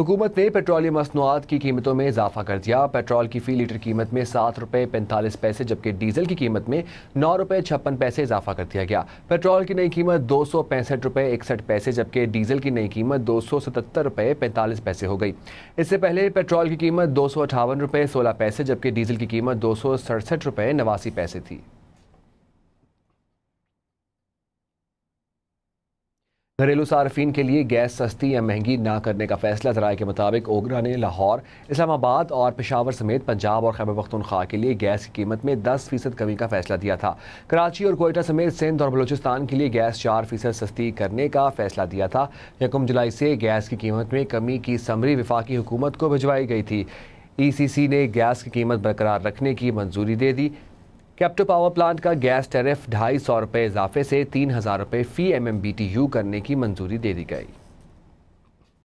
हुकूमत ने पेट्रोलियम मसनूआत की कीमतों में इजाफा कर दिया पेट्रोल की फ़ी लीटर कीमत में सात रुपये पैंतालीस पैसे जबकि डीजल की कीमत में नौ रुपये छप्पन पैसे इजाफा कर दिया गया पेट्रोल की नई कीमत दो सौ पैंसठ रुपये इकसठ पैसे जबकि डीजल की नई कीमत दो सौ सतहत्तर रुपये पैंतालीस पैसे हो गई इससे पहले पेट्रोल की कीमत दो सौ अठावन रुपये सोलह पैसे जबकि डीजल की कीमत दो सौ सड़सठ रुपये नवासी पैसे थी घरेलू सार्फिन के लिए गैस सस्ती या महंगी ना करने का फैसला जराये के मुताबिक ओगरा ने लाहौर इस्लामाबाद और पिशावर समेत पंजाब और खैबर पख्तनख्वा के लिए गैस की कीमत में 10 फीसद कमी का फैसला दिया था कराची और कोयटा समेत सिंध और बलूचिस्तान के लिए गैस 4 फीसद सस्ती करने का फैसला दिया था यकम जुलाई से गैस की कीमत में कमी की समरी वफाकी हुकूमत को भिजवाई गई थी ई सी सी ने गैस की कीमत बरकरार रखने की मंजूरी दे दी कैप्टो पावर प्लांट का गैस टैरिफ ढाई सौ रुपये इजाफे से तीन हज़ार रुपये फ़ी M M B T U करने की मंजूरी दे दी गई